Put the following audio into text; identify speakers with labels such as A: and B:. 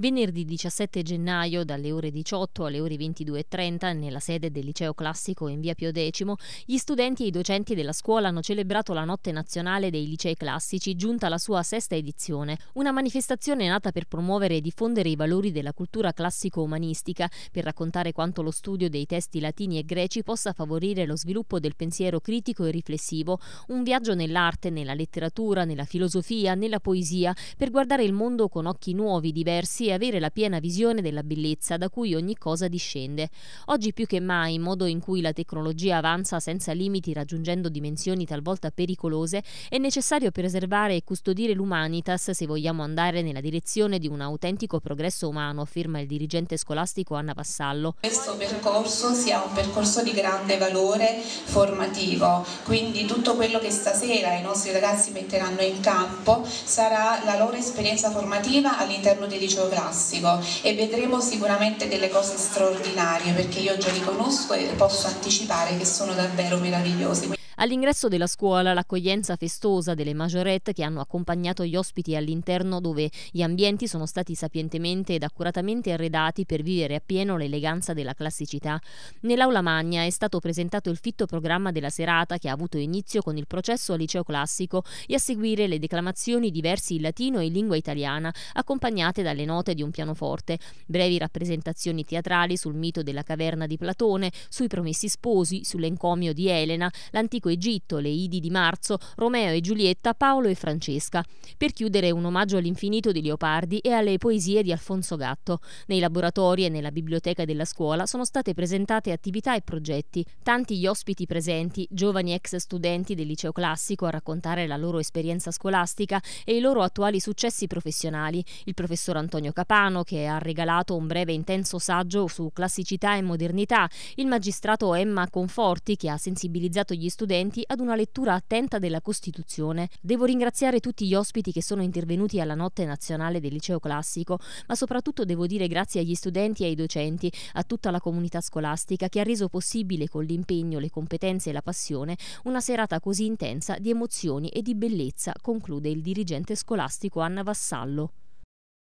A: Venerdì 17 gennaio dalle ore 18 alle ore 22.30 nella sede del liceo classico in via Pio X gli studenti e i docenti della scuola hanno celebrato la notte nazionale dei licei classici giunta alla sua sesta edizione, una manifestazione nata per promuovere e diffondere i valori della cultura classico-umanistica, per raccontare quanto lo studio dei testi latini e greci possa favorire lo sviluppo del pensiero critico e riflessivo, un viaggio nell'arte, nella letteratura, nella filosofia, nella poesia, per guardare il mondo con occhi nuovi, diversi di avere la piena visione della bellezza da cui ogni cosa discende. Oggi più che mai, in modo in cui la tecnologia avanza senza limiti raggiungendo dimensioni talvolta pericolose, è necessario preservare e custodire l'humanitas se vogliamo andare nella direzione di un autentico progresso umano, afferma il dirigente scolastico Anna Vassallo.
B: Questo percorso sia un percorso di grande valore formativo, quindi tutto quello che stasera i nostri ragazzi metteranno in campo sarà la loro esperienza formativa all'interno dei liceo classico e vedremo sicuramente delle cose straordinarie perché io già li conosco e posso anticipare che sono davvero meravigliosi. All'ingresso
A: della scuola l'accoglienza festosa delle majorette che hanno accompagnato gli ospiti all'interno dove gli ambienti sono stati sapientemente ed accuratamente arredati per vivere appieno l'eleganza della classicità. Nell'aula magna è stato presentato il fitto programma della serata che ha avuto inizio con il processo al liceo classico e a seguire le declamazioni di versi in latino e in lingua italiana accompagnate dalle note di un pianoforte, brevi rappresentazioni teatrali sul mito della caverna di Platone, sui promessi sposi, sull'encomio di Elena, l'antico antico Egitto, le Idi di marzo, Romeo e Giulietta, Paolo e Francesca. Per chiudere un omaggio all'infinito di Leopardi e alle poesie di Alfonso Gatto. Nei laboratori e nella biblioteca della scuola sono state presentate attività e progetti. Tanti gli ospiti presenti, giovani ex studenti del liceo classico a raccontare la loro esperienza scolastica e i loro attuali successi professionali. Il professor Antonio Capano che ha regalato un breve intenso saggio su classicità e modernità, il magistrato Emma Conforti che ha sensibilizzato gli studenti attenti ad una lettura attenta della Costituzione. Devo ringraziare tutti gli ospiti che sono intervenuti alla notte nazionale del liceo classico, ma soprattutto devo dire grazie agli studenti e ai docenti, a tutta la comunità scolastica che ha reso possibile con l'impegno, le competenze e la passione una serata così intensa di emozioni e di bellezza, conclude il dirigente scolastico Anna Vassallo.